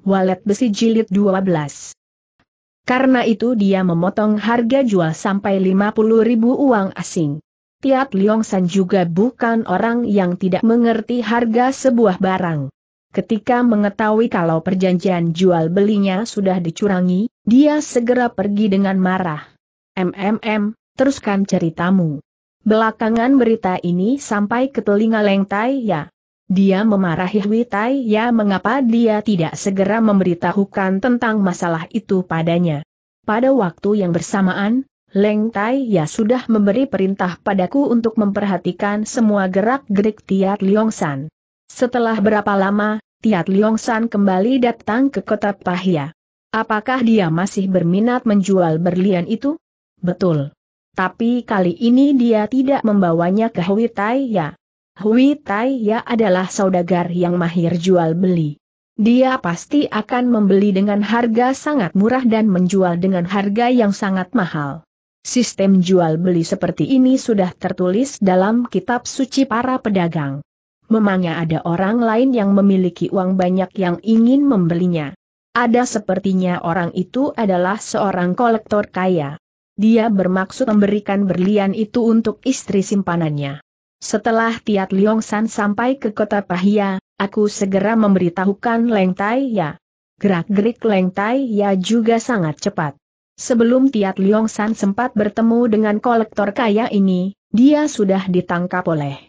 Walet besi jilid 12. Karena itu dia memotong harga jual sampai 50 ribu uang asing. Tiat Liong San juga bukan orang yang tidak mengerti harga sebuah barang. Ketika mengetahui kalau perjanjian jual belinya sudah dicurangi, dia segera pergi dengan marah. MMM, teruskan ceritamu. Belakangan berita ini sampai ke telinga Leng Tai Ya. Dia memarahi Hui Tai Ya mengapa dia tidak segera memberitahukan tentang masalah itu padanya. Pada waktu yang bersamaan, Leng Tai Ya sudah memberi perintah padaku untuk memperhatikan semua gerak-gerik Tiat Liongsan. Setelah berapa lama, Tiat Liongsan kembali datang ke kota Pahia. Apakah dia masih berminat menjual berlian itu? Betul. Tapi kali ini dia tidak membawanya ke Hui Tai Ya. Hui Tai Ya adalah saudagar yang mahir jual beli. Dia pasti akan membeli dengan harga sangat murah dan menjual dengan harga yang sangat mahal. Sistem jual beli seperti ini sudah tertulis dalam kitab suci para pedagang. Memangnya ada orang lain yang memiliki uang banyak yang ingin membelinya. Ada sepertinya orang itu adalah seorang kolektor kaya. Dia bermaksud memberikan berlian itu untuk istri simpanannya. Setelah Tiat San sampai ke kota Pahia, aku segera memberitahukan Leng Tai Ya. Gerak-gerik Leng Tai Ya juga sangat cepat. Sebelum Tiat San sempat bertemu dengan kolektor kaya ini, dia sudah ditangkap oleh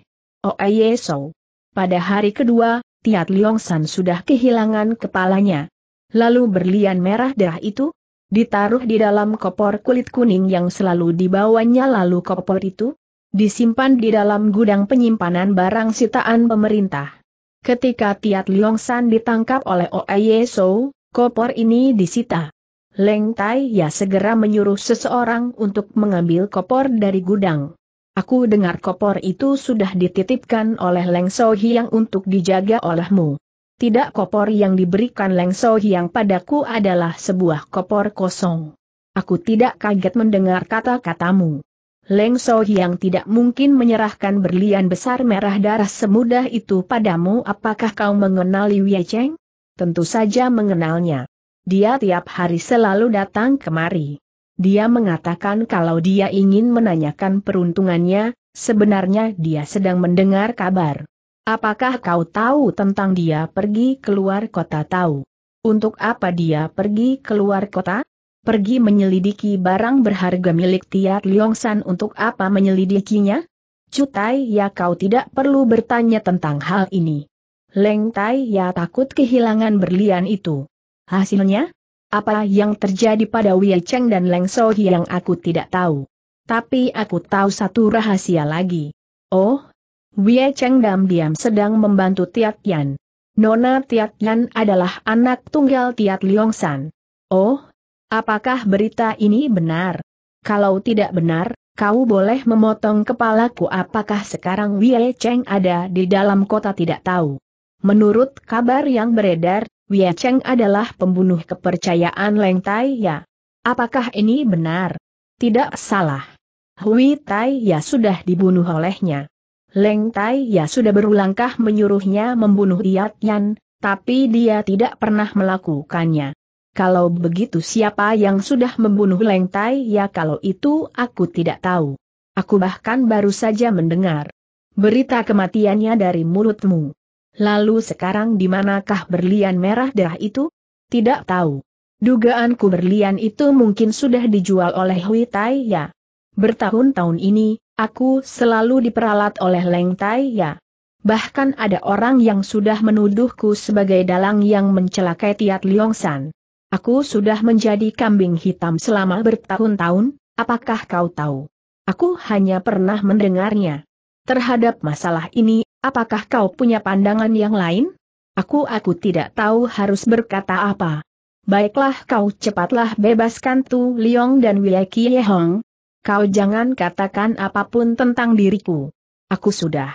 Oeye So. Pada hari kedua, Tiat San sudah kehilangan kepalanya. Lalu berlian merah darah itu ditaruh di dalam kopor kulit kuning yang selalu dibawanya lalu kopor itu disimpan di dalam gudang penyimpanan barang sitaan pemerintah. Ketika Tiat Liong San ditangkap oleh Oeye So, kopor ini disita. Leng Tai Ya segera menyuruh seseorang untuk mengambil kopor dari gudang. Aku dengar kopor itu sudah dititipkan oleh Leng So Hiang untuk dijaga olehmu. Tidak kopor yang diberikan Leng So Hiang padaku adalah sebuah kopor kosong. Aku tidak kaget mendengar kata-katamu. Leng So yang tidak mungkin menyerahkan berlian besar merah darah semudah itu padamu apakah kau mengenali Wei Cheng? Tentu saja mengenalnya. Dia tiap hari selalu datang kemari. Dia mengatakan kalau dia ingin menanyakan peruntungannya, sebenarnya dia sedang mendengar kabar. Apakah kau tahu tentang dia pergi keluar kota tahu? Untuk apa dia pergi keluar kota? pergi menyelidiki barang berharga milik Tiat Liongsan untuk apa menyelidikinya? Cutai ya kau tidak perlu bertanya tentang hal ini. Leng Tai ya takut kehilangan berlian itu. Hasilnya? Apa yang terjadi pada Wei Cheng dan Leng So yang aku tidak tahu. Tapi aku tahu satu rahasia lagi. Oh, Wei Cheng diam-diam sedang membantu Tiat Yan. Nona Tiat Yan adalah anak tunggal Tiat San. Oh, Apakah berita ini benar? Kalau tidak benar, kau boleh memotong kepalaku apakah sekarang Wie Cheng ada di dalam kota tidak tahu. Menurut kabar yang beredar, Wie Cheng adalah pembunuh kepercayaan Leng Tai Ya. Apakah ini benar? Tidak salah. Hui Tai Ya sudah dibunuh olehnya. Leng Tai Ya sudah berulangkah menyuruhnya membunuh Yat Yan, tapi dia tidak pernah melakukannya. Kalau begitu siapa yang sudah membunuh Leng Tai ya kalau itu aku tidak tahu. Aku bahkan baru saja mendengar berita kematiannya dari mulutmu. Lalu sekarang di manakah berlian merah darah itu? Tidak tahu. Dugaanku berlian itu mungkin sudah dijual oleh Hui Tai ya. Bertahun-tahun ini, aku selalu diperalat oleh Leng Tai ya. Bahkan ada orang yang sudah menuduhku sebagai dalang yang mencelakai Tiat Liong San. Aku sudah menjadi kambing hitam selama bertahun-tahun, apakah kau tahu? Aku hanya pernah mendengarnya. Terhadap masalah ini, apakah kau punya pandangan yang lain? Aku aku tidak tahu harus berkata apa. Baiklah kau cepatlah bebaskan Tu Liong dan Wieki Yehong. Kau jangan katakan apapun tentang diriku. Aku sudah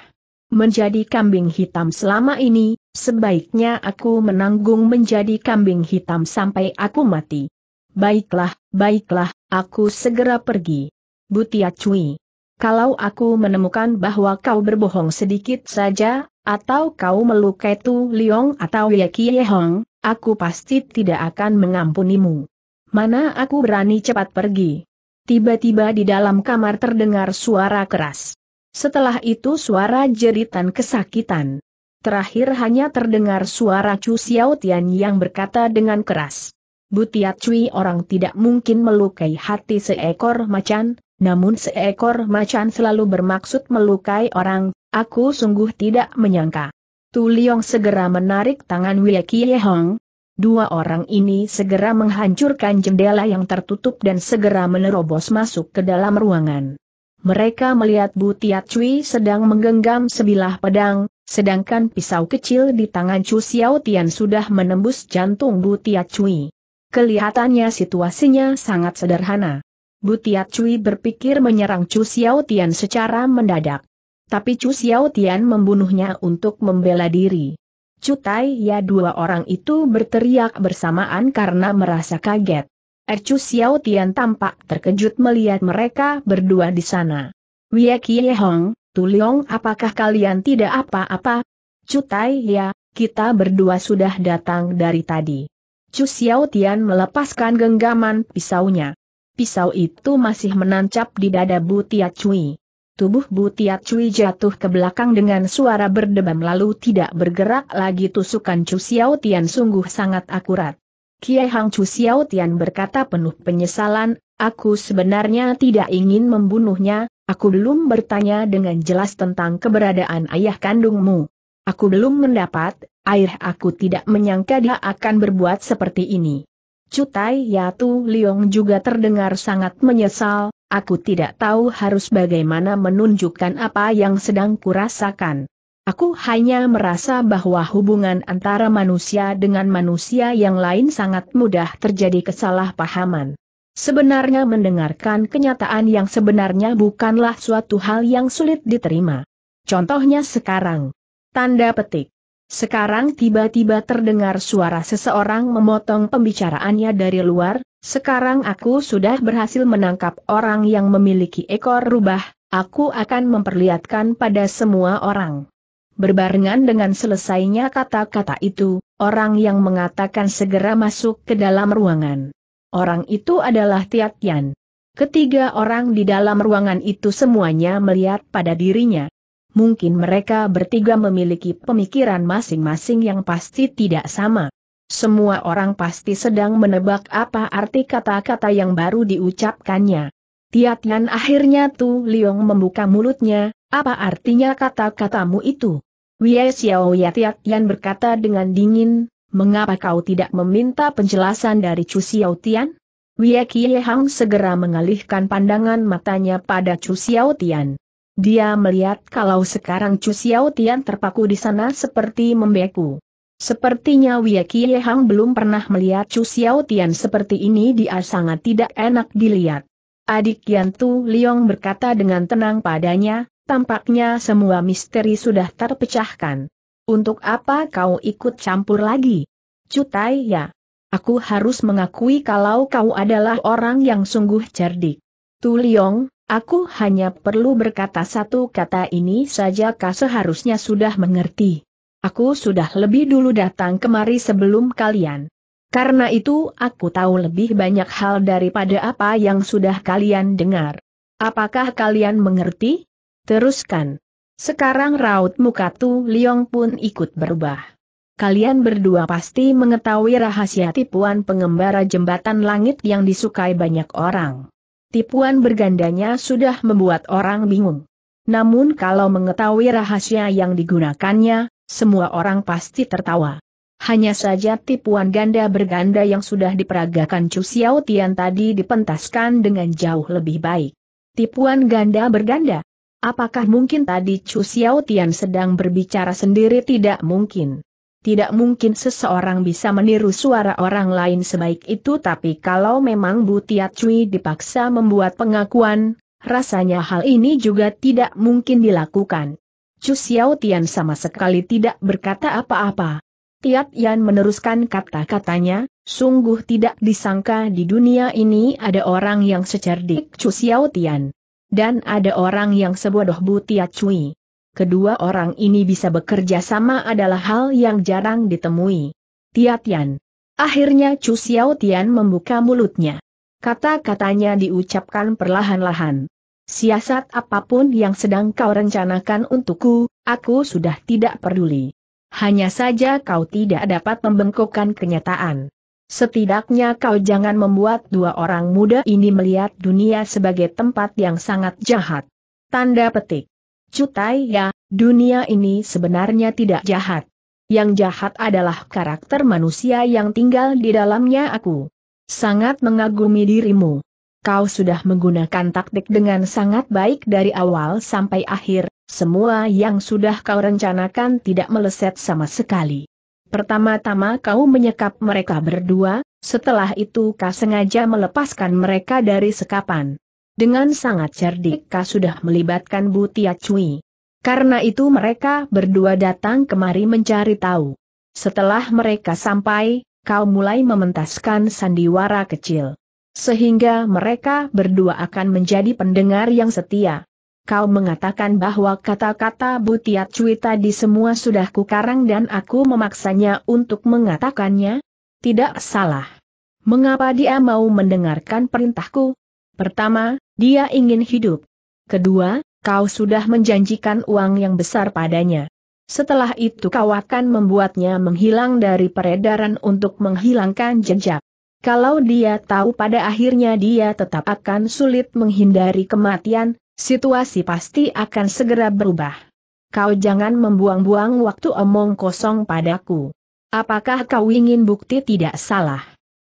menjadi kambing hitam selama ini, Sebaiknya aku menanggung menjadi kambing hitam sampai aku mati. Baiklah, baiklah, aku segera pergi. Butia Cui. Kalau aku menemukan bahwa kau berbohong sedikit saja, atau kau melukai Tu Liong atau Ye Kie Hong, aku pasti tidak akan mengampunimu. Mana aku berani cepat pergi. Tiba-tiba di dalam kamar terdengar suara keras. Setelah itu suara jeritan kesakitan. Terakhir hanya terdengar suara Chu Xiao Tian yang berkata dengan keras. Butiat Cui orang tidak mungkin melukai hati seekor macan, namun seekor macan selalu bermaksud melukai orang, aku sungguh tidak menyangka. Tu Liong segera menarik tangan Wei Kie Hong. Dua orang ini segera menghancurkan jendela yang tertutup dan segera menerobos masuk ke dalam ruangan. Mereka melihat Butiat Cui sedang menggenggam sebilah pedang, Sedangkan pisau kecil di tangan Chu Xiao Tian sudah menembus jantung Butia Cui. Kelihatannya situasinya sangat sederhana. Butia Cui berpikir menyerang Chu Xiao Tian secara mendadak. Tapi Chu Xiao Tian membunuhnya untuk membela diri. Cutai ya dua orang itu berteriak bersamaan karena merasa kaget. Er Xiao Tian tampak terkejut melihat mereka berdua di sana. Wia Qiye Hong, Tuliong apakah kalian tidak apa-apa? Cutai ya, kita berdua sudah datang dari tadi. Cu Xiao Tian melepaskan genggaman pisaunya. Pisau itu masih menancap di dada Tia Cui. Tubuh Tia Cui jatuh ke belakang dengan suara berdebam lalu tidak bergerak lagi tusukan Chu Xiao Tian sungguh sangat akurat. Kiai Hang Chu Xiao Tian berkata penuh penyesalan, aku sebenarnya tidak ingin membunuhnya, Aku belum bertanya dengan jelas tentang keberadaan ayah kandungmu. Aku belum mendapat, air aku tidak menyangka dia akan berbuat seperti ini. Cutai Yatu Liong juga terdengar sangat menyesal, aku tidak tahu harus bagaimana menunjukkan apa yang sedang kurasakan. Aku hanya merasa bahwa hubungan antara manusia dengan manusia yang lain sangat mudah terjadi kesalahpahaman. Sebenarnya mendengarkan kenyataan yang sebenarnya bukanlah suatu hal yang sulit diterima. Contohnya sekarang. Tanda petik. Sekarang tiba-tiba terdengar suara seseorang memotong pembicaraannya dari luar, sekarang aku sudah berhasil menangkap orang yang memiliki ekor rubah, aku akan memperlihatkan pada semua orang. Berbarengan dengan selesainya kata-kata itu, orang yang mengatakan segera masuk ke dalam ruangan. Orang itu adalah Tiatian. Ketiga orang di dalam ruangan itu semuanya melihat pada dirinya. Mungkin mereka bertiga memiliki pemikiran masing-masing yang pasti tidak sama. Semua orang pasti sedang menebak apa arti kata-kata yang baru diucapkannya. Tiatian akhirnya Tu Liong membuka mulutnya, apa artinya kata-katamu itu? Wei Xiao Yatian berkata dengan dingin, mengapa kau tidak meminta penjelasan dari Chu Xiao Tian? Wie Hang segera mengalihkan pandangan matanya pada Chu Xiao Dia melihat kalau sekarang Chu Xiao terpaku di sana seperti membeku. Sepertinya Wie Kie Hang belum pernah melihat Chu Xiao seperti ini dia sangat tidak enak dilihat. Adik Yantu Liong berkata dengan tenang padanya, tampaknya semua misteri sudah terpecahkan. Untuk apa kau ikut campur lagi? Cutai ya. Aku harus mengakui kalau kau adalah orang yang sungguh cerdik. Tu Liong, aku hanya perlu berkata satu kata ini saja kau seharusnya sudah mengerti. Aku sudah lebih dulu datang kemari sebelum kalian. Karena itu aku tahu lebih banyak hal daripada apa yang sudah kalian dengar. Apakah kalian mengerti? Teruskan. Sekarang raut muka Tu Liong pun ikut berubah. Kalian berdua pasti mengetahui rahasia tipuan pengembara jembatan langit yang disukai banyak orang. Tipuan bergandanya sudah membuat orang bingung. Namun kalau mengetahui rahasia yang digunakannya, semua orang pasti tertawa. Hanya saja tipuan ganda berganda yang sudah diperagakan Chu Xiao Tian tadi dipentaskan dengan jauh lebih baik. Tipuan ganda berganda Apakah mungkin tadi Chu Xiao sedang berbicara sendiri tidak mungkin. Tidak mungkin seseorang bisa meniru suara orang lain sebaik itu tapi kalau memang Butiat Cui dipaksa membuat pengakuan, rasanya hal ini juga tidak mungkin dilakukan. Chu Xiao sama sekali tidak berkata apa-apa. Tiat Yan meneruskan kata-katanya, sungguh tidak disangka di dunia ini ada orang yang secerdik Chu Xiao dan ada orang yang sebodoh Butia Cui. Kedua orang ini bisa bekerja sama adalah hal yang jarang ditemui. Tia Tian. Akhirnya Chu Xiao Tian membuka mulutnya. Kata-katanya diucapkan perlahan-lahan. Siasat apapun yang sedang kau rencanakan untukku, aku sudah tidak peduli. Hanya saja kau tidak dapat membengkokkan kenyataan. Setidaknya kau jangan membuat dua orang muda ini melihat dunia sebagai tempat yang sangat jahat. Tanda petik. Cutai ya, dunia ini sebenarnya tidak jahat. Yang jahat adalah karakter manusia yang tinggal di dalamnya aku. Sangat mengagumi dirimu. Kau sudah menggunakan taktik dengan sangat baik dari awal sampai akhir, semua yang sudah kau rencanakan tidak meleset sama sekali. Pertama-tama kau menyekap mereka berdua, setelah itu kau sengaja melepaskan mereka dari sekapan. Dengan sangat cerdik kau sudah melibatkan Butia Cui. Karena itu mereka berdua datang kemari mencari tahu. Setelah mereka sampai, kau mulai mementaskan sandiwara kecil. Sehingga mereka berdua akan menjadi pendengar yang setia kau mengatakan bahwa kata-kata Butiat Cui tadi semua sudah kukarang dan aku memaksanya untuk mengatakannya? Tidak salah. Mengapa dia mau mendengarkan perintahku? Pertama, dia ingin hidup. Kedua, kau sudah menjanjikan uang yang besar padanya. Setelah itu kau akan membuatnya menghilang dari peredaran untuk menghilangkan jejak. Kalau dia tahu pada akhirnya dia tetap akan sulit menghindari kematian, Situasi pasti akan segera berubah. Kau jangan membuang-buang waktu omong kosong padaku. Apakah kau ingin bukti tidak salah?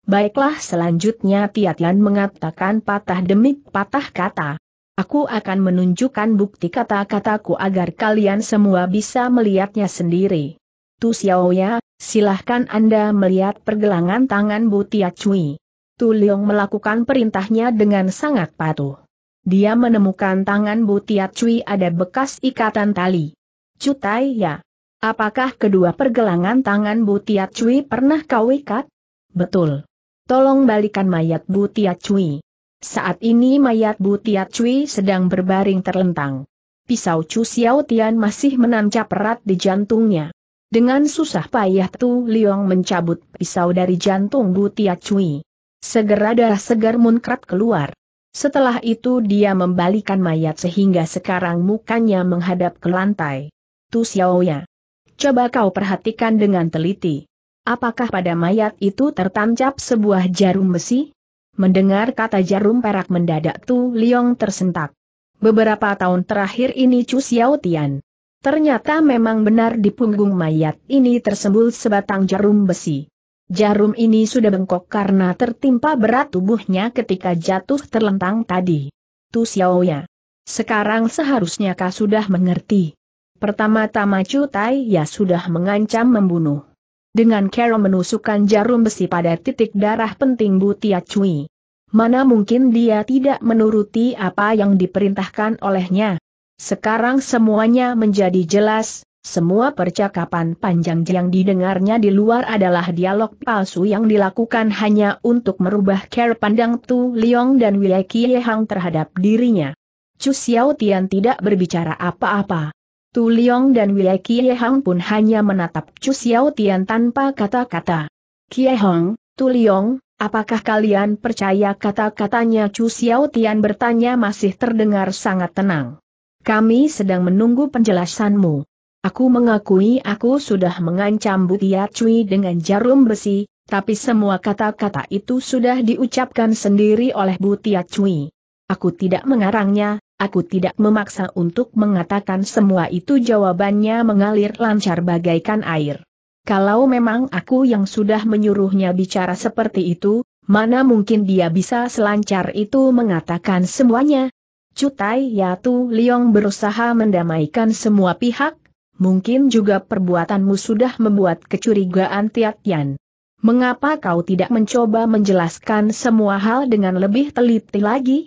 Baiklah selanjutnya Tiatlan mengatakan patah demi patah kata. Aku akan menunjukkan bukti kata-kataku agar kalian semua bisa melihatnya sendiri. Tu Xiaoya, silahkan Anda melihat pergelangan tangan Butia Cui. Tu Leong melakukan perintahnya dengan sangat patuh dia menemukan tangan Butiat Cui ada bekas ikatan tali. Cutai ya. Apakah kedua pergelangan tangan Butiat Cui pernah kau ikat? Betul. Tolong balikan mayat Butiat Cui. Saat ini mayat Butiat Cui sedang berbaring terlentang. Pisau Chu Xiao Tian masih menancap erat di jantungnya. Dengan susah payah Tu Liong mencabut pisau dari jantung Butiat Cui. Segera darah segar muncrat keluar. Setelah itu dia membalikan mayat sehingga sekarang mukanya menghadap ke lantai. Tu Xiaoya. Coba kau perhatikan dengan teliti. Apakah pada mayat itu tertancap sebuah jarum besi? Mendengar kata jarum perak mendadak Tu Liong tersentak. Beberapa tahun terakhir ini Chu Xiao Tian. Ternyata memang benar di punggung mayat ini tersembul sebatang jarum besi. Jarum ini sudah bengkok karena tertimpa berat tubuhnya ketika jatuh terlentang tadi. Tu Xiaoya. Sekarang seharusnya kau sudah mengerti. Pertama-tama Chu Tai ya sudah mengancam membunuh. Dengan Carol menusukkan jarum besi pada titik darah penting Bu Tia Cui. Mana mungkin dia tidak menuruti apa yang diperintahkan olehnya. Sekarang semuanya menjadi jelas, semua percakapan panjang yang didengarnya di luar adalah dialog palsu yang dilakukan hanya untuk merubah cara pandang Tu Liong dan Wei Hang terhadap dirinya. Chu Xiao Tian tidak berbicara apa-apa. Tu Liong dan Wei Hang pun hanya menatap Chu Xiao Tian tanpa kata-kata. Kie Hong, Tu Liong, apakah kalian percaya kata-katanya Chu Xiao Tian bertanya masih terdengar sangat tenang. Kami sedang menunggu penjelasanmu. Aku mengakui aku sudah mengancam Tia Cui dengan jarum besi, tapi semua kata-kata itu sudah diucapkan sendiri oleh Butia Cui. Aku tidak mengarangnya, aku tidak memaksa untuk mengatakan semua itu jawabannya mengalir lancar bagaikan air. Kalau memang aku yang sudah menyuruhnya bicara seperti itu, mana mungkin dia bisa selancar itu mengatakan semuanya? Cutai Yatu Liong berusaha mendamaikan semua pihak, mungkin juga perbuatanmu sudah membuat kecurigaan Tiatian. Mengapa kau tidak mencoba menjelaskan semua hal dengan lebih teliti lagi?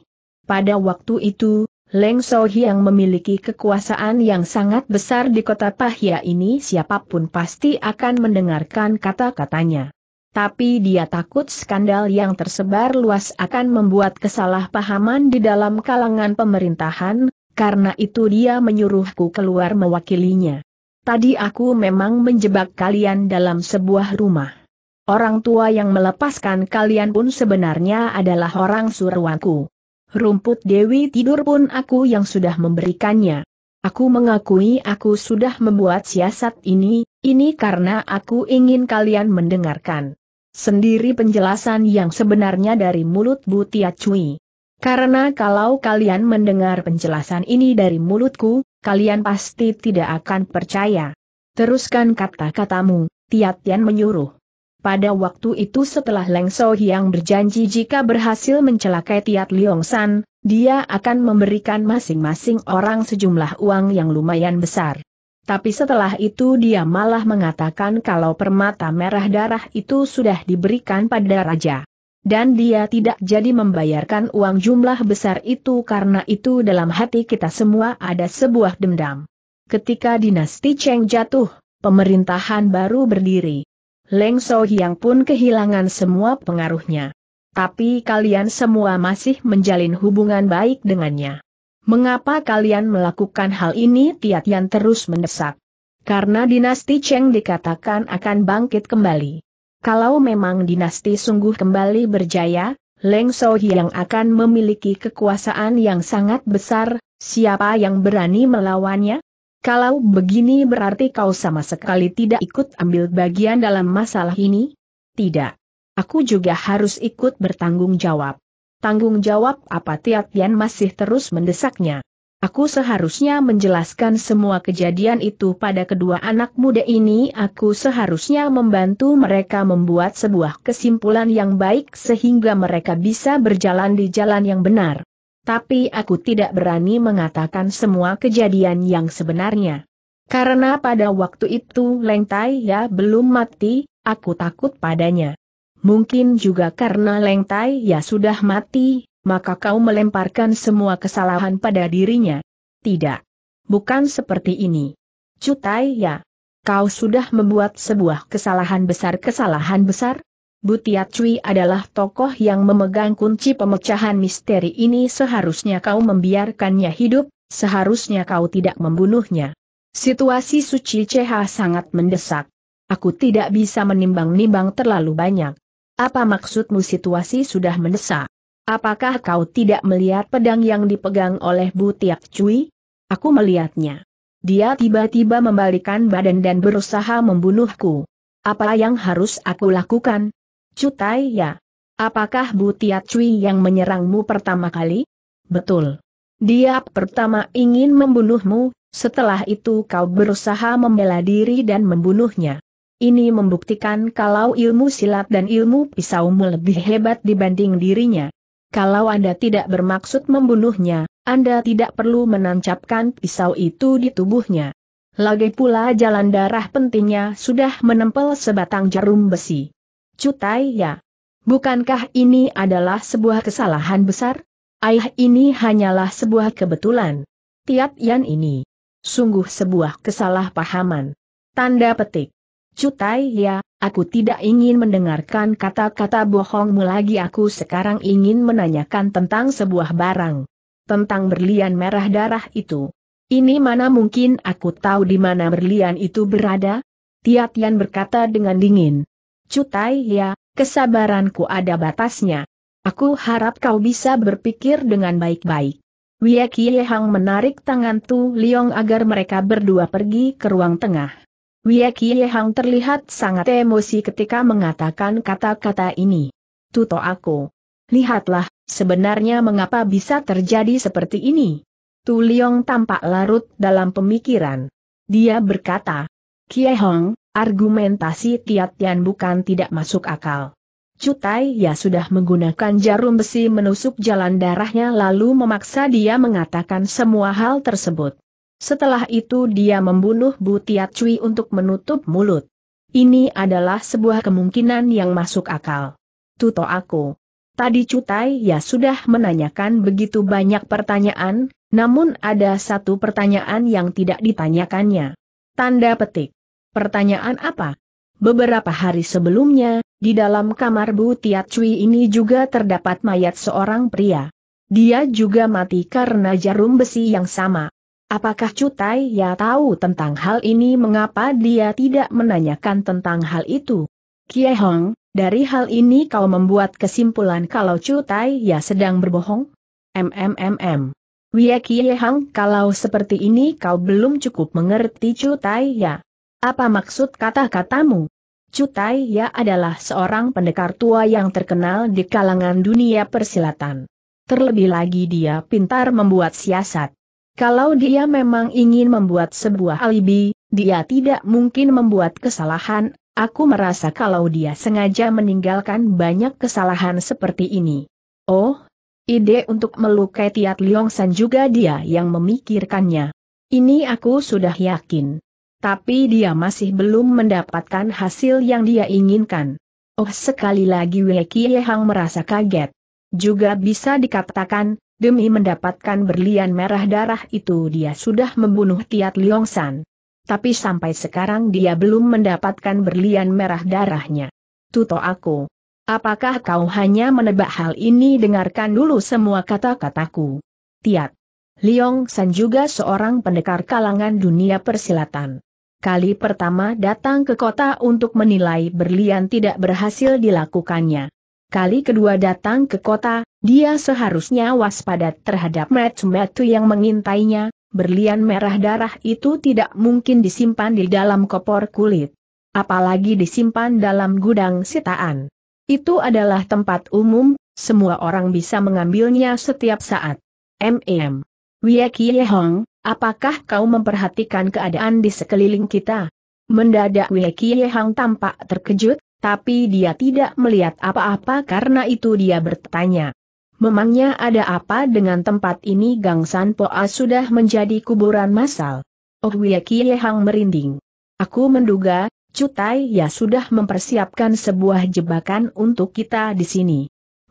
Pada waktu itu, Leng Sohi yang memiliki kekuasaan yang sangat besar di kota Pahya ini siapapun pasti akan mendengarkan kata-katanya. Tapi dia takut skandal yang tersebar luas akan membuat kesalahpahaman di dalam kalangan pemerintahan, karena itu dia menyuruhku keluar mewakilinya. Tadi aku memang menjebak kalian dalam sebuah rumah. Orang tua yang melepaskan kalian pun sebenarnya adalah orang suruhanku. Rumput Dewi tidur pun aku yang sudah memberikannya. Aku mengakui aku sudah membuat siasat ini, ini karena aku ingin kalian mendengarkan sendiri penjelasan yang sebenarnya dari mulut Butia Cui. Karena kalau kalian mendengar penjelasan ini dari mulutku, kalian pasti tidak akan percaya. Teruskan kata-katamu, Tiat Tian menyuruh. Pada waktu itu setelah Leng So berjanji jika berhasil mencelakai Tiat Liong San, dia akan memberikan masing-masing orang sejumlah uang yang lumayan besar. Tapi setelah itu dia malah mengatakan kalau permata merah darah itu sudah diberikan pada raja dan dia tidak jadi membayarkan uang jumlah besar itu karena itu dalam hati kita semua ada sebuah dendam. Ketika dinasti Cheng jatuh, pemerintahan baru berdiri. Leng So pun kehilangan semua pengaruhnya. Tapi kalian semua masih menjalin hubungan baik dengannya. Mengapa kalian melakukan hal ini? Tiatian terus mendesak. Karena dinasti Cheng dikatakan akan bangkit kembali. Kalau memang dinasti sungguh kembali berjaya, Leng So yang akan memiliki kekuasaan yang sangat besar, siapa yang berani melawannya? Kalau begini berarti kau sama sekali tidak ikut ambil bagian dalam masalah ini? Tidak. Aku juga harus ikut bertanggung jawab. Tanggung jawab apa Tiat Yan masih terus mendesaknya. Aku seharusnya menjelaskan semua kejadian itu pada kedua anak muda ini aku seharusnya membantu mereka membuat sebuah kesimpulan yang baik sehingga mereka bisa berjalan di jalan yang benar. Tapi aku tidak berani mengatakan semua kejadian yang sebenarnya. Karena pada waktu itu Leng Tai Ya belum mati, aku takut padanya. Mungkin juga karena Leng Tai Ya sudah mati, maka kau melemparkan semua kesalahan pada dirinya. Tidak. Bukan seperti ini. Cutai ya. Kau sudah membuat sebuah kesalahan besar-kesalahan besar? Butiat Cui adalah tokoh yang memegang kunci pemecahan misteri ini seharusnya kau membiarkannya hidup, seharusnya kau tidak membunuhnya. Situasi Suci CH sangat mendesak. Aku tidak bisa menimbang-nimbang terlalu banyak. Apa maksudmu situasi sudah mendesak? Apakah kau tidak melihat pedang yang dipegang oleh Butiak Cui? Aku melihatnya. Dia tiba-tiba membalikan badan dan berusaha membunuhku. Apa yang harus aku lakukan? Cutai ya. Apakah Butiak Cui yang menyerangmu pertama kali? Betul. Dia pertama ingin membunuhmu, setelah itu kau berusaha membela diri dan membunuhnya. Ini membuktikan kalau ilmu silat dan ilmu pisaumu lebih hebat dibanding dirinya. Kalau Anda tidak bermaksud membunuhnya, Anda tidak perlu menancapkan pisau itu di tubuhnya. Lagi pula jalan darah pentingnya sudah menempel sebatang jarum besi. Cutai ya. Bukankah ini adalah sebuah kesalahan besar? Ayah ini hanyalah sebuah kebetulan. Tiat Yan ini. Sungguh sebuah kesalahpahaman. Tanda petik. Cutai ya, Aku tidak ingin mendengarkan kata-kata bohongmu lagi aku sekarang ingin menanyakan tentang sebuah barang. Tentang berlian merah darah itu. Ini mana mungkin aku tahu di mana berlian itu berada? Tiatian berkata dengan dingin. Cutai ya, kesabaranku ada batasnya. Aku harap kau bisa berpikir dengan baik-baik. Wiekie Hang menarik tangan Tu Liong agar mereka berdua pergi ke ruang tengah. Wie Hang terlihat sangat emosi ketika mengatakan kata-kata ini. Tuto aku. Lihatlah, sebenarnya mengapa bisa terjadi seperti ini? Tu Liong tampak larut dalam pemikiran. Dia berkata, Kiehong, argumentasi Tian bukan tidak masuk akal. Cutai ya sudah menggunakan jarum besi menusuk jalan darahnya lalu memaksa dia mengatakan semua hal tersebut. Setelah itu dia membunuh Bu Tiat Cui untuk menutup mulut. Ini adalah sebuah kemungkinan yang masuk akal. Tuto aku. Tadi Cutai ya sudah menanyakan begitu banyak pertanyaan, namun ada satu pertanyaan yang tidak ditanyakannya. Tanda petik. Pertanyaan apa? Beberapa hari sebelumnya, di dalam kamar Bu Tiat Cui ini juga terdapat mayat seorang pria. Dia juga mati karena jarum besi yang sama. Apakah Cutai ya tahu tentang hal ini mengapa dia tidak menanyakan tentang hal itu? Kie Hong, dari hal ini kau membuat kesimpulan kalau Cutai ya sedang berbohong? MMMM. Wia Kie Hong kalau seperti ini kau belum cukup mengerti Cutai ya. Apa maksud kata-katamu? Cutai ya adalah seorang pendekar tua yang terkenal di kalangan dunia persilatan. Terlebih lagi dia pintar membuat siasat. Kalau dia memang ingin membuat sebuah alibi, dia tidak mungkin membuat kesalahan, aku merasa kalau dia sengaja meninggalkan banyak kesalahan seperti ini. Oh, ide untuk melukai Tiat Liong San juga dia yang memikirkannya. Ini aku sudah yakin. Tapi dia masih belum mendapatkan hasil yang dia inginkan. Oh sekali lagi Wei Hang merasa kaget. Juga bisa dikatakan, Demi mendapatkan berlian merah darah itu dia sudah membunuh Tiat San. Tapi sampai sekarang dia belum mendapatkan berlian merah darahnya. Tuto aku. Apakah kau hanya menebak hal ini dengarkan dulu semua kata-kataku. Tiat. Liong San juga seorang pendekar kalangan dunia persilatan. Kali pertama datang ke kota untuk menilai berlian tidak berhasil dilakukannya kali kedua datang ke kota, dia seharusnya waspada terhadap metu-metu yang mengintainya, berlian merah darah itu tidak mungkin disimpan di dalam kopor kulit. Apalagi disimpan dalam gudang sitaan. Itu adalah tempat umum, semua orang bisa mengambilnya setiap saat. M.M. Wiekie Hong, apakah kau memperhatikan keadaan di sekeliling kita? Mendadak Wiekie Hong tampak terkejut, tapi dia tidak melihat apa-apa karena itu dia bertanya. Memangnya ada apa dengan tempat ini Gangsan Poa sudah menjadi kuburan massal? Oh Wiekie Hang merinding. Aku menduga, Cutai ya sudah mempersiapkan sebuah jebakan untuk kita di sini.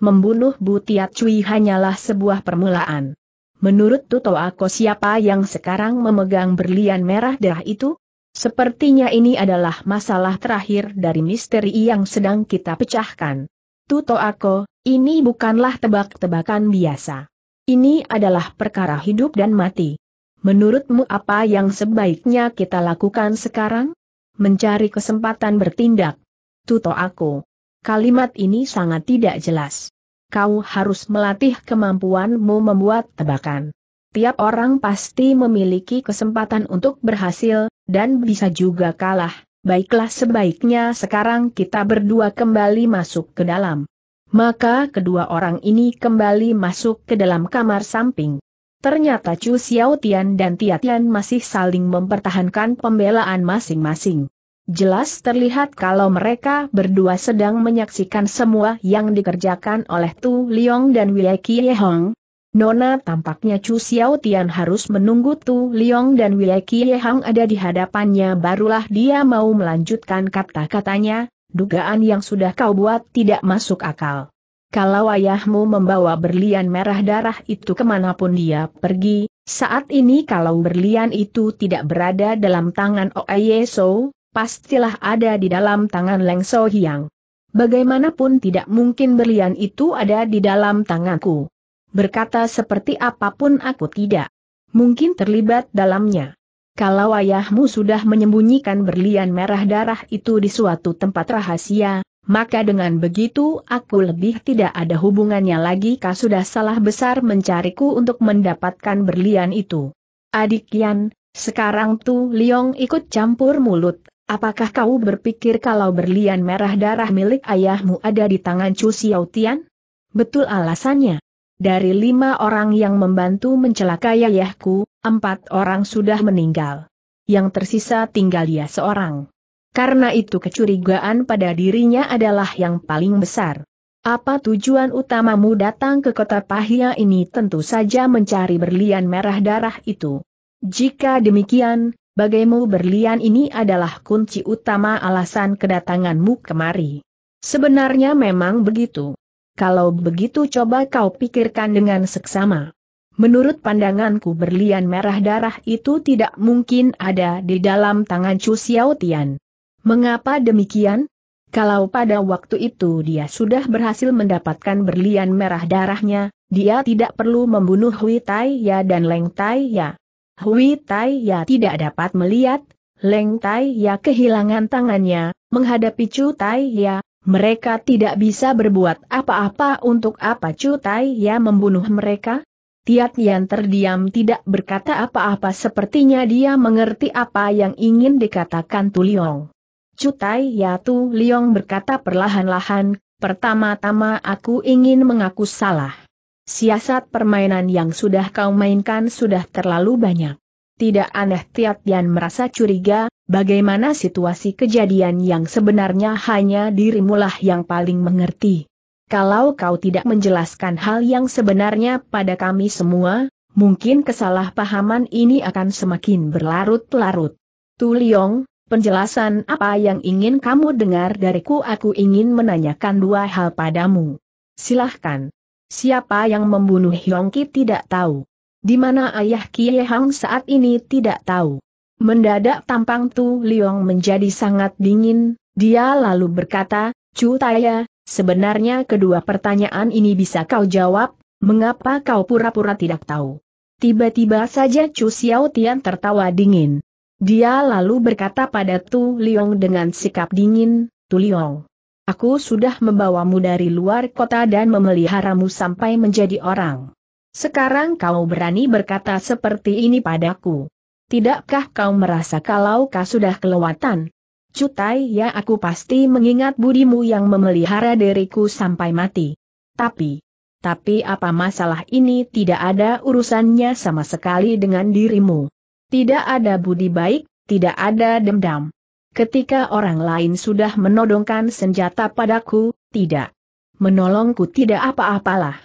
Membunuh Butiat Cui hanyalah sebuah permulaan. Menurut Tuto Ako siapa yang sekarang memegang berlian merah darah itu? Sepertinya ini adalah masalah terakhir dari misteri yang sedang kita pecahkan. Tuto Ako, ini bukanlah tebak-tebakan biasa. Ini adalah perkara hidup dan mati. Menurutmu apa yang sebaiknya kita lakukan sekarang? Mencari kesempatan bertindak. Tuto Ako. Kalimat ini sangat tidak jelas. Kau harus melatih kemampuanmu membuat tebakan. Tiap orang pasti memiliki kesempatan untuk berhasil, dan bisa juga kalah, baiklah sebaiknya sekarang kita berdua kembali masuk ke dalam. Maka kedua orang ini kembali masuk ke dalam kamar samping. Ternyata Chu Xiaotian dan Tia Tian masih saling mempertahankan pembelaan masing-masing. Jelas terlihat kalau mereka berdua sedang menyaksikan semua yang dikerjakan oleh Tu Liong dan Wei Qiehong, Nona tampaknya Chu Xiao Tian harus menunggu Tu Liong dan Wei Kie Hang ada di hadapannya barulah dia mau melanjutkan kata-katanya, dugaan yang sudah kau buat tidak masuk akal. Kalau ayahmu membawa berlian merah darah itu kemanapun dia pergi, saat ini kalau berlian itu tidak berada dalam tangan Oye So, pastilah ada di dalam tangan Leng So Hiang. Bagaimanapun tidak mungkin berlian itu ada di dalam tanganku berkata seperti apapun aku tidak mungkin terlibat dalamnya. Kalau ayahmu sudah menyembunyikan berlian merah darah itu di suatu tempat rahasia, maka dengan begitu aku lebih tidak ada hubungannya lagi kau sudah salah besar mencariku untuk mendapatkan berlian itu. Adik Yan, sekarang Tu Liong ikut campur mulut, apakah kau berpikir kalau berlian merah darah milik ayahmu ada di tangan Chu Xiao Tian? Betul alasannya. Dari lima orang yang membantu mencelakai ayahku, empat orang sudah meninggal. Yang tersisa tinggal ia seorang. Karena itu kecurigaan pada dirinya adalah yang paling besar. Apa tujuan utamamu datang ke kota Pahia ini tentu saja mencari berlian merah darah itu. Jika demikian, bagaimu berlian ini adalah kunci utama alasan kedatanganmu kemari. Sebenarnya memang begitu kalau begitu coba kau pikirkan dengan seksama. Menurut pandanganku berlian merah darah itu tidak mungkin ada di dalam tangan Chu Xiaotian. Mengapa demikian? Kalau pada waktu itu dia sudah berhasil mendapatkan berlian merah darahnya, dia tidak perlu membunuh Hui Tai Ya dan Leng Tai Ya. Hui Tai Ya tidak dapat melihat, Leng Tai Ya kehilangan tangannya, menghadapi Chu Tai Ya, mereka tidak bisa berbuat apa-apa untuk apa Cutai ya membunuh mereka? Tiat Yan terdiam tidak berkata apa-apa sepertinya dia mengerti apa yang ingin dikatakan Tu Liong. Cutai ya Tu Liong berkata perlahan-lahan, pertama-tama aku ingin mengaku salah. Siasat permainan yang sudah kau mainkan sudah terlalu banyak. Tidak aneh Tiat Yan merasa curiga, bagaimana situasi kejadian yang sebenarnya hanya dirimulah yang paling mengerti. Kalau kau tidak menjelaskan hal yang sebenarnya pada kami semua, mungkin kesalahpahaman ini akan semakin berlarut-larut. Tu Liong, penjelasan apa yang ingin kamu dengar dariku aku ingin menanyakan dua hal padamu. Silahkan. Siapa yang membunuh Hyongki tidak tahu. Di mana ayah Kie Hang saat ini tidak tahu. Mendadak tampang Tu Liong menjadi sangat dingin, dia lalu berkata, Cu Taya, sebenarnya kedua pertanyaan ini bisa kau jawab, mengapa kau pura-pura tidak tahu? Tiba-tiba saja Chu Xiao Tian tertawa dingin. Dia lalu berkata pada Tu Liong dengan sikap dingin, Tu Liong, aku sudah membawamu dari luar kota dan memeliharamu sampai menjadi orang. Sekarang kau berani berkata seperti ini padaku. Tidakkah kau merasa kalau kau sudah kelewatan? Cutai ya aku pasti mengingat budimu yang memelihara diriku sampai mati. Tapi, tapi apa masalah ini tidak ada urusannya sama sekali dengan dirimu. Tidak ada budi baik, tidak ada dendam. Ketika orang lain sudah menodongkan senjata padaku, tidak menolongku tidak apa-apalah.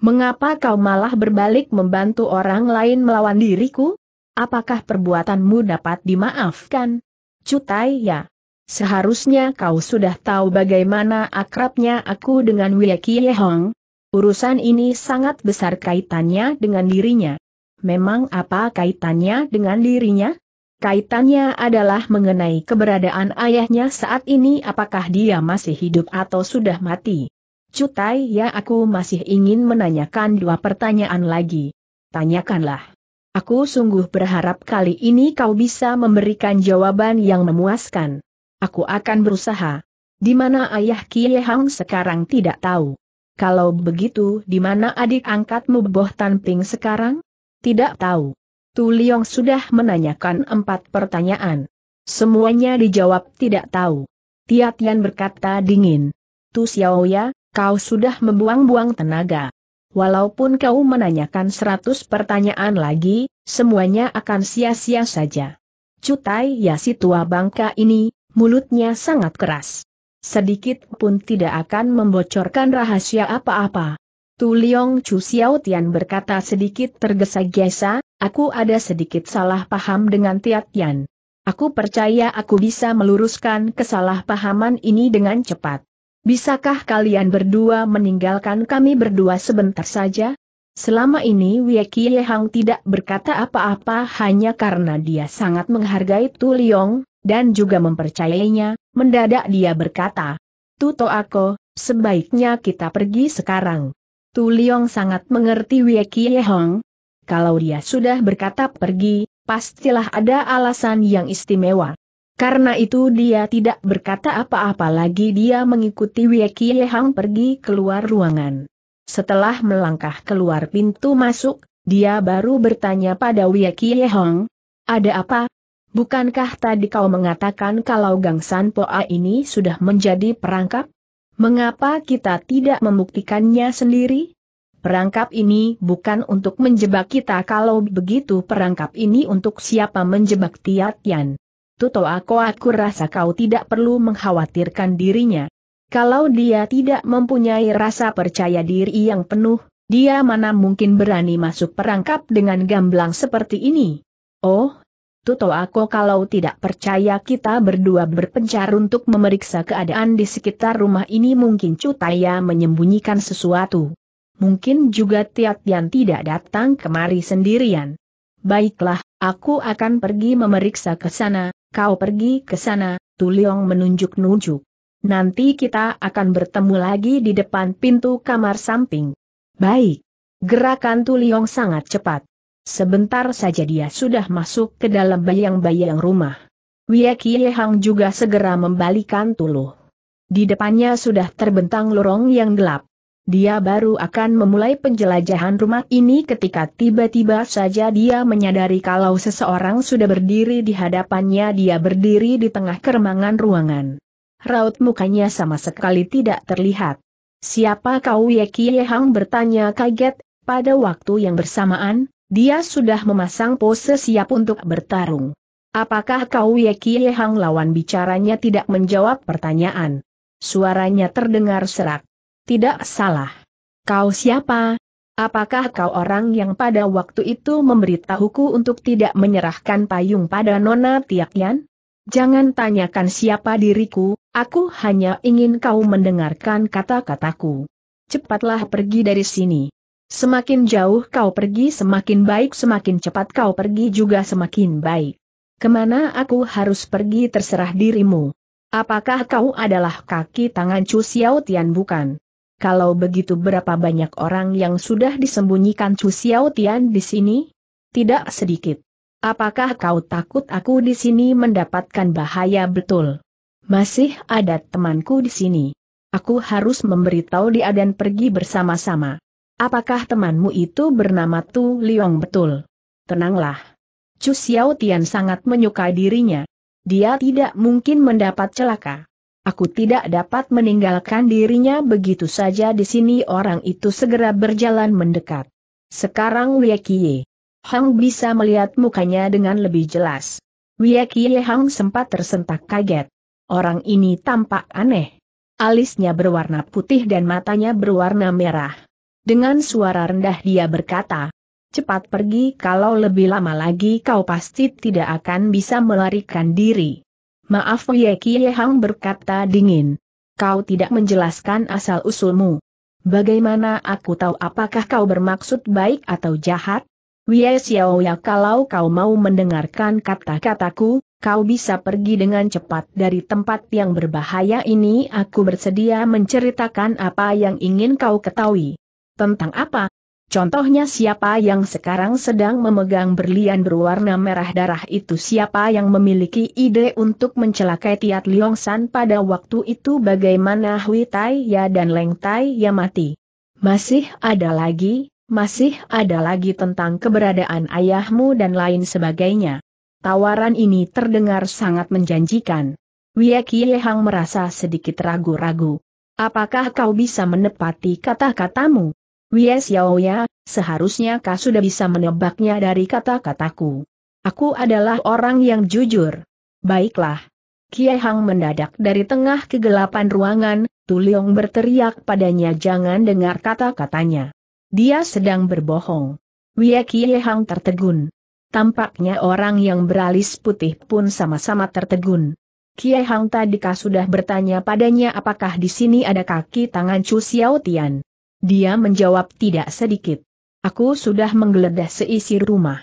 Mengapa kau malah berbalik membantu orang lain melawan diriku? Apakah perbuatanmu dapat dimaafkan? Cutai ya. Seharusnya kau sudah tahu bagaimana akrabnya aku dengan Wieki Yehong. Urusan ini sangat besar kaitannya dengan dirinya. Memang apa kaitannya dengan dirinya? Kaitannya adalah mengenai keberadaan ayahnya saat ini apakah dia masih hidup atau sudah mati. Cutai ya aku masih ingin menanyakan dua pertanyaan lagi. Tanyakanlah. Aku sungguh berharap kali ini kau bisa memberikan jawaban yang memuaskan. Aku akan berusaha. Di mana ayah Kie Hang sekarang tidak tahu. Kalau begitu di mana adik angkatmu Boh Tan sekarang? Tidak tahu. Tu Liong sudah menanyakan empat pertanyaan. Semuanya dijawab tidak tahu. Tian berkata dingin. Tu Xiaoya, kau sudah membuang-buang tenaga. Walaupun kau menanyakan seratus pertanyaan lagi, semuanya akan sia-sia saja. Cutai ya si tua bangka ini, mulutnya sangat keras. Sedikit pun tidak akan membocorkan rahasia apa-apa. Tu Liong Chu Xiao Tian berkata sedikit tergesa-gesa, aku ada sedikit salah paham dengan Tiat Tian. Aku percaya aku bisa meluruskan kesalahpahaman ini dengan cepat. Bisakah kalian berdua meninggalkan kami berdua sebentar saja? Selama ini Wei Hang tidak berkata apa-apa hanya karena dia sangat menghargai Tu Liong, dan juga mempercayainya, mendadak dia berkata, Tu aku, sebaiknya kita pergi sekarang. Tu Liong sangat mengerti Wei Hang. Kalau dia sudah berkata pergi, pastilah ada alasan yang istimewa. Karena itu dia tidak berkata apa-apa lagi dia mengikuti Wei Hang pergi keluar ruangan. Setelah melangkah keluar pintu masuk, dia baru bertanya pada Wei Hang, ada apa? Bukankah tadi kau mengatakan kalau Gang Sanpoa ini sudah menjadi perangkap? Mengapa kita tidak membuktikannya sendiri? Perangkap ini bukan untuk menjebak kita kalau begitu perangkap ini untuk siapa menjebak Tiat Yan. Tuto aku aku rasa kau tidak perlu mengkhawatirkan dirinya. Kalau dia tidak mempunyai rasa percaya diri yang penuh, dia mana mungkin berani masuk perangkap dengan gamblang seperti ini. Oh, Tuto aku kalau tidak percaya kita berdua berpencar untuk memeriksa keadaan di sekitar rumah ini mungkin Cutaya menyembunyikan sesuatu. Mungkin juga Tiat yang tidak datang kemari sendirian. Baiklah, aku akan pergi memeriksa ke sana, Kau pergi ke sana, Tuliong menunjuk-nunjuk. Nanti kita akan bertemu lagi di depan pintu kamar samping. Baik. Gerakan Tuliong sangat cepat. Sebentar saja dia sudah masuk ke dalam bayang-bayang rumah. Wia Hang juga segera membalikan tuluh. Di depannya sudah terbentang lorong yang gelap dia baru akan memulai penjelajahan rumah ini ketika tiba-tiba saja dia menyadari kalau seseorang sudah berdiri di hadapannya dia berdiri di tengah keremangan ruangan. Raut mukanya sama sekali tidak terlihat. Siapa kau Ye Yehang bertanya kaget, pada waktu yang bersamaan, dia sudah memasang pose siap untuk bertarung. Apakah kau Ye Yehang lawan bicaranya tidak menjawab pertanyaan? Suaranya terdengar serak. Tidak salah. Kau siapa? Apakah kau orang yang pada waktu itu memberitahuku untuk tidak menyerahkan payung pada Nona Tiakyan? Jangan tanyakan siapa diriku, aku hanya ingin kau mendengarkan kata-kataku. Cepatlah pergi dari sini. Semakin jauh kau pergi semakin baik semakin cepat kau pergi juga semakin baik. Kemana aku harus pergi terserah dirimu. Apakah kau adalah kaki tangan Chu Xiao Tian bukan? kalau begitu berapa banyak orang yang sudah disembunyikan Chu Xiao Tian di sini? Tidak sedikit. Apakah kau takut aku di sini mendapatkan bahaya betul? Masih ada temanku di sini. Aku harus memberitahu dia dan pergi bersama-sama. Apakah temanmu itu bernama Tu Liong betul? Tenanglah. Chu Xiao Tian sangat menyukai dirinya. Dia tidak mungkin mendapat celaka. Aku tidak dapat meninggalkan dirinya begitu saja di sini orang itu segera berjalan mendekat. Sekarang Wiekie. Hang bisa melihat mukanya dengan lebih jelas. Wiekie Hang sempat tersentak kaget. Orang ini tampak aneh. Alisnya berwarna putih dan matanya berwarna merah. Dengan suara rendah dia berkata, Cepat pergi kalau lebih lama lagi kau pasti tidak akan bisa melarikan diri. Maaf Ye Kie Hang berkata dingin. Kau tidak menjelaskan asal-usulmu. Bagaimana aku tahu apakah kau bermaksud baik atau jahat? Wei Xiaoya kalau kau mau mendengarkan kata-kataku, kau bisa pergi dengan cepat dari tempat yang berbahaya ini aku bersedia menceritakan apa yang ingin kau ketahui. Tentang apa? Contohnya siapa yang sekarang sedang memegang berlian berwarna merah darah itu siapa yang memiliki ide untuk mencelakai Tiat Liong San pada waktu itu bagaimana Hui Tai Ya dan Leng Tai Ya mati. Masih ada lagi, masih ada lagi tentang keberadaan ayahmu dan lain sebagainya. Tawaran ini terdengar sangat menjanjikan. Wia Hang merasa sedikit ragu-ragu. Apakah kau bisa menepati kata-katamu? Wies Yaoya, seharusnya kau sudah bisa menebaknya dari kata-kataku. Aku adalah orang yang jujur. Baiklah. Kie Hang mendadak dari tengah kegelapan ruangan, Tuliong berteriak padanya jangan dengar kata-katanya. Dia sedang berbohong. Wia Kie Hang tertegun. Tampaknya orang yang beralis putih pun sama-sama tertegun. Kie Hang tadi kau sudah bertanya padanya apakah di sini ada kaki tangan Chu Xiao Tian. Dia menjawab tidak sedikit. Aku sudah menggeledah seisi rumah.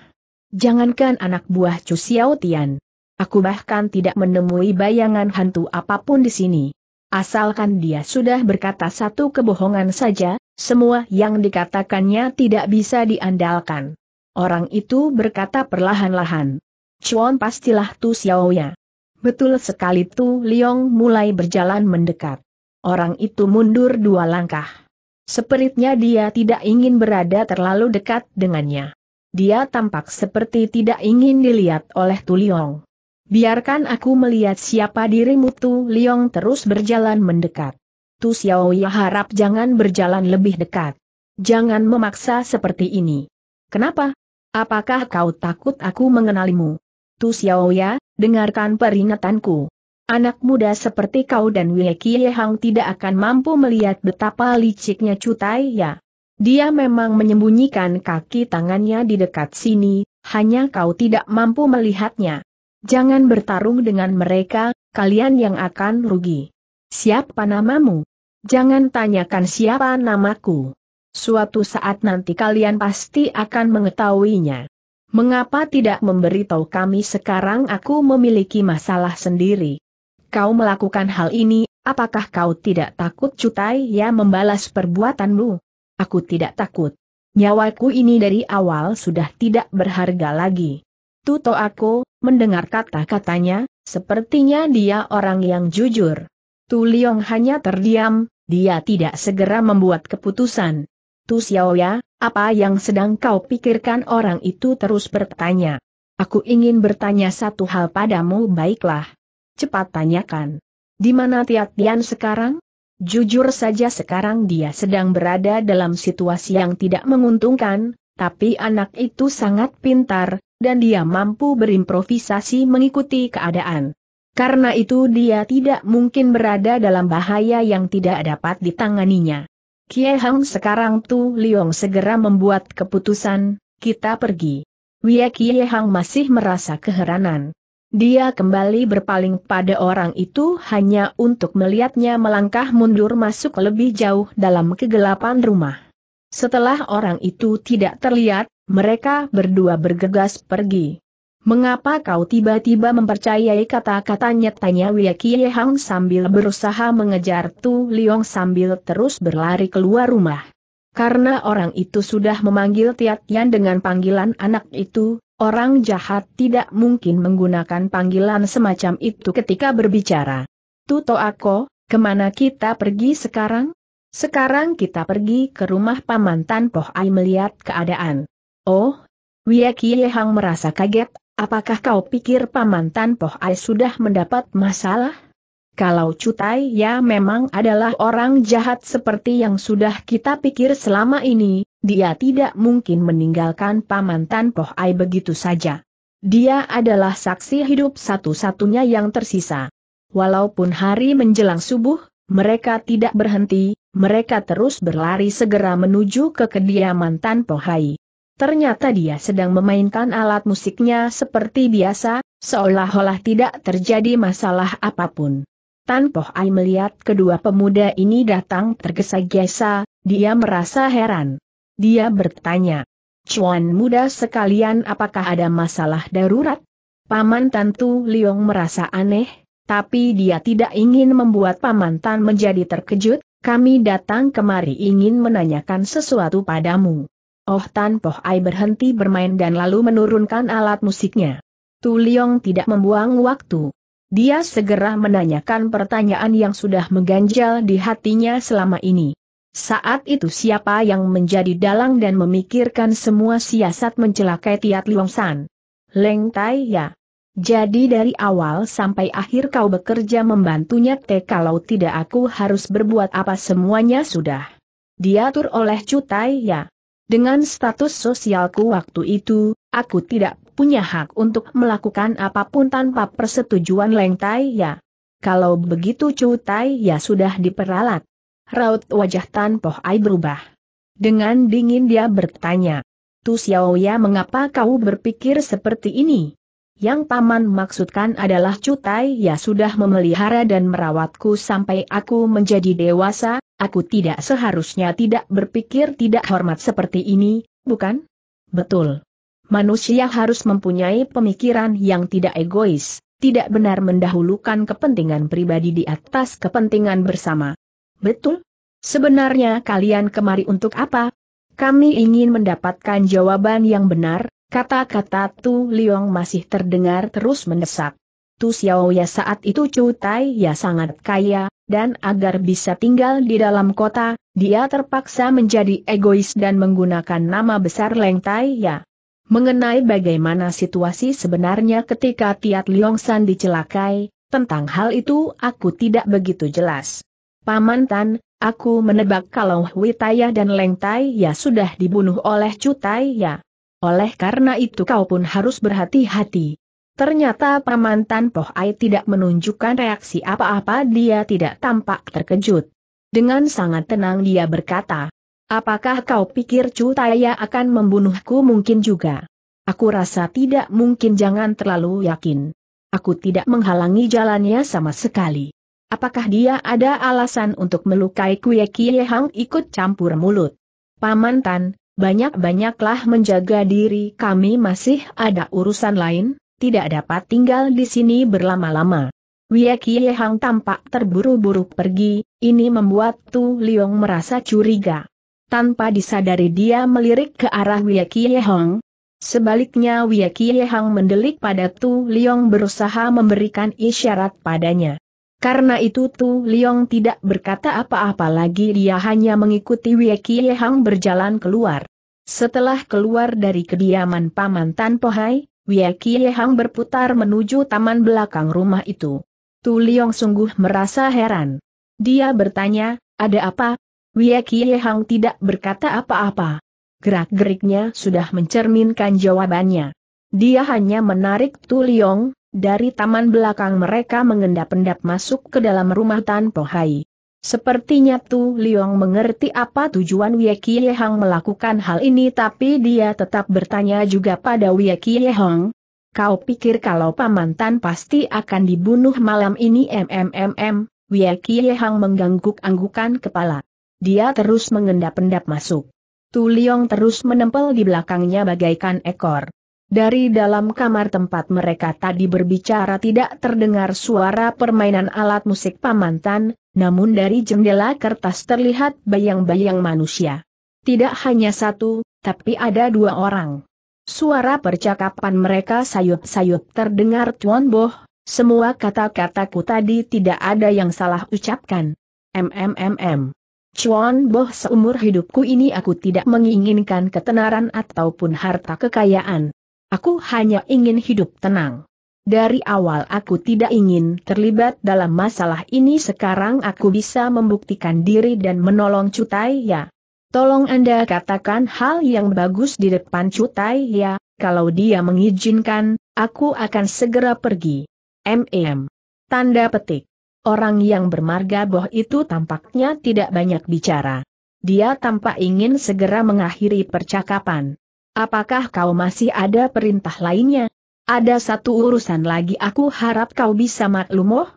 Jangankan anak buah Chu Xiao Tian. Aku bahkan tidak menemui bayangan hantu apapun di sini. Asalkan dia sudah berkata satu kebohongan saja, semua yang dikatakannya tidak bisa diandalkan. Orang itu berkata perlahan-lahan. Chuan pastilah Tu Xiaoya. Betul sekali Tu Liong mulai berjalan mendekat. Orang itu mundur dua langkah. Sepertinya dia tidak ingin berada terlalu dekat dengannya. Dia tampak seperti tidak ingin dilihat oleh Tu Liong. Biarkan aku melihat siapa dirimu Tu Liong terus berjalan mendekat. Tu Xiaoya harap jangan berjalan lebih dekat. Jangan memaksa seperti ini. Kenapa? Apakah kau takut aku mengenalimu? Tu Xiaoya, dengarkan peringatanku. Anak muda seperti kau dan Wei Hang tidak akan mampu melihat betapa liciknya Cutai ya. Dia memang menyembunyikan kaki tangannya di dekat sini, hanya kau tidak mampu melihatnya. Jangan bertarung dengan mereka, kalian yang akan rugi. Siapa namamu? Jangan tanyakan siapa namaku. Suatu saat nanti kalian pasti akan mengetahuinya. Mengapa tidak memberitahu kami sekarang aku memiliki masalah sendiri? kau melakukan hal ini, apakah kau tidak takut Cutai ya membalas perbuatanmu? Aku tidak takut. Nyawaku ini dari awal sudah tidak berharga lagi. Tuto aku, mendengar kata-katanya, sepertinya dia orang yang jujur. Tu Liong hanya terdiam, dia tidak segera membuat keputusan. Tu Xiaoya, apa yang sedang kau pikirkan orang itu terus bertanya. Aku ingin bertanya satu hal padamu baiklah cepat tanyakan. Di mana Tian sekarang? Jujur saja sekarang dia sedang berada dalam situasi yang tidak menguntungkan, tapi anak itu sangat pintar, dan dia mampu berimprovisasi mengikuti keadaan. Karena itu dia tidak mungkin berada dalam bahaya yang tidak dapat ditanganinya. Kie Hang sekarang Tu Liong segera membuat keputusan, kita pergi. Wie Kie Hang masih merasa keheranan. Dia kembali berpaling pada orang itu hanya untuk melihatnya melangkah mundur masuk lebih jauh dalam kegelapan rumah. Setelah orang itu tidak terlihat, mereka berdua bergegas pergi. Mengapa kau tiba-tiba mempercayai kata-katanya tanya Kie Hang sambil berusaha mengejar Tu Liong sambil terus berlari keluar rumah. Karena orang itu sudah memanggil Tiat Yan dengan panggilan anak itu, Orang jahat tidak mungkin menggunakan panggilan semacam itu ketika berbicara. Tuto Ako, kemana kita pergi sekarang? Sekarang kita pergi ke rumah Paman Tan Poh Ai melihat keadaan. Oh, Kie Hang merasa kaget, apakah kau pikir Paman Tan Poh Ai sudah mendapat masalah? Kalau Cutai ya memang adalah orang jahat seperti yang sudah kita pikir selama ini, dia tidak mungkin meninggalkan Paman Tan Poh Ai begitu saja. Dia adalah saksi hidup satu-satunya yang tersisa. Walaupun hari menjelang subuh, mereka tidak berhenti, mereka terus berlari segera menuju ke kediaman Tan Poh Hai. Ternyata dia sedang memainkan alat musiknya seperti biasa, seolah-olah tidak terjadi masalah apapun. Tan Poh Ai melihat kedua pemuda ini datang tergesa-gesa, dia merasa heran. Dia bertanya, Cuan muda sekalian apakah ada masalah darurat? Paman Tantu Liong merasa aneh, tapi dia tidak ingin membuat Paman Tan menjadi terkejut, kami datang kemari ingin menanyakan sesuatu padamu. Oh Tan Poh Ai berhenti bermain dan lalu menurunkan alat musiknya. Tu Liong tidak membuang waktu. Dia segera menanyakan pertanyaan yang sudah mengganjal di hatinya selama ini. Saat itu siapa yang menjadi dalang dan memikirkan semua siasat mencelakai Tiat San? Leng Tai ya. Jadi dari awal sampai akhir kau bekerja membantunya T kalau tidak aku harus berbuat apa semuanya sudah. Diatur oleh Cutai ya. Dengan status sosialku waktu itu, aku tidak punya hak untuk melakukan apapun tanpa persetujuan Leng Tai Ya. Kalau begitu Chu Tai Ya sudah diperalat. Raut wajah Tan Poh Ai berubah. Dengan dingin dia bertanya. Tu Xiao Ya mengapa kau berpikir seperti ini? Yang paman maksudkan adalah Cutai ya sudah memelihara dan merawatku sampai aku menjadi dewasa, aku tidak seharusnya tidak berpikir tidak hormat seperti ini, bukan? Betul manusia harus mempunyai pemikiran yang tidak egois, tidak benar mendahulukan kepentingan pribadi di atas kepentingan bersama. Betul? Sebenarnya kalian kemari untuk apa? Kami ingin mendapatkan jawaban yang benar, kata-kata Tu Liong masih terdengar terus mendesak. Tu Xiaoya saat itu Chu Tai ya sangat kaya, dan agar bisa tinggal di dalam kota, dia terpaksa menjadi egois dan menggunakan nama besar Leng Tai ya. Mengenai bagaimana situasi sebenarnya ketika Tiat Liongsan dicelakai, tentang hal itu aku tidak begitu jelas. Paman Tan, aku menebak kalau Hui Taya dan Leng Tai ya sudah dibunuh oleh Cutai ya. Oleh karena itu kau pun harus berhati-hati. Ternyata Paman Tan Poh Ai tidak menunjukkan reaksi apa-apa dia tidak tampak terkejut. Dengan sangat tenang dia berkata, Apakah kau pikir Chu Taya akan membunuhku mungkin juga? Aku rasa tidak mungkin jangan terlalu yakin. Aku tidak menghalangi jalannya sama sekali. Apakah dia ada alasan untuk melukai Kue Kie Hang ikut campur mulut? Paman Tan, banyak-banyaklah menjaga diri kami masih ada urusan lain, tidak dapat tinggal di sini berlama-lama. Wia Kie Hang tampak terburu-buru pergi, ini membuat Tu Liong merasa curiga. Tanpa disadari dia melirik ke arah Kie Hong. Sebaliknya Kie Hong mendelik pada Tu Liong berusaha memberikan isyarat padanya. Karena itu Tu Liong tidak berkata apa-apa lagi dia hanya mengikuti Kie Hang berjalan keluar. Setelah keluar dari kediaman Paman Tan Pohai, Kie Hang berputar menuju taman belakang rumah itu. Tu Liong sungguh merasa heran. Dia bertanya, ada apa, Wie Kie Hang tidak berkata apa-apa. Gerak-geriknya sudah mencerminkan jawabannya. Dia hanya menarik Tu Liong, dari taman belakang mereka mengendap-endap masuk ke dalam rumah Tan Po Hai. Sepertinya Tu Liong mengerti apa tujuan Wie Kie Hang melakukan hal ini tapi dia tetap bertanya juga pada Wie Kie Hang. Kau pikir kalau Paman Tan pasti akan dibunuh malam ini MMMM, Wie Kie Hang mengangguk-anggukan kepala. Dia terus mengendap-endap masuk. Tu Liong terus menempel di belakangnya bagaikan ekor. Dari dalam kamar tempat mereka tadi berbicara tidak terdengar suara permainan alat musik pamantan, namun dari jendela kertas terlihat bayang-bayang manusia. Tidak hanya satu, tapi ada dua orang. Suara percakapan mereka sayup-sayup terdengar Tuan Boh, semua kata-kataku tadi tidak ada yang salah ucapkan. MMMM. Chuan Boh seumur hidupku ini aku tidak menginginkan ketenaran ataupun harta kekayaan. Aku hanya ingin hidup tenang. Dari awal aku tidak ingin terlibat dalam masalah ini sekarang aku bisa membuktikan diri dan menolong Cutai ya. Tolong Anda katakan hal yang bagus di depan Cutai ya, kalau dia mengizinkan, aku akan segera pergi. MM. Tanda petik. Orang yang bermarga Boh itu tampaknya tidak banyak bicara. Dia tampak ingin segera mengakhiri percakapan. Apakah kau masih ada perintah lainnya? Ada satu urusan lagi aku harap kau bisa maklumoh.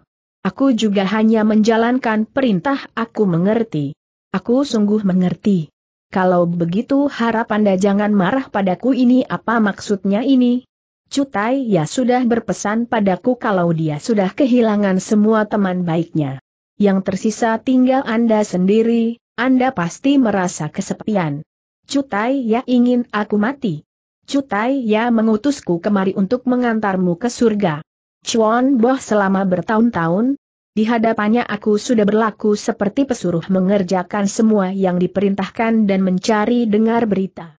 Aku juga hanya menjalankan perintah aku mengerti. Aku sungguh mengerti. Kalau begitu harap Anda jangan marah padaku ini apa maksudnya ini? Cutai ya sudah berpesan padaku kalau dia sudah kehilangan semua teman baiknya. Yang tersisa tinggal Anda sendiri, Anda pasti merasa kesepian. Cutai ya ingin aku mati. Cutai ya mengutusku kemari untuk mengantarmu ke surga. Chuan Boh selama bertahun-tahun, di hadapannya aku sudah berlaku seperti pesuruh mengerjakan semua yang diperintahkan dan mencari dengar berita.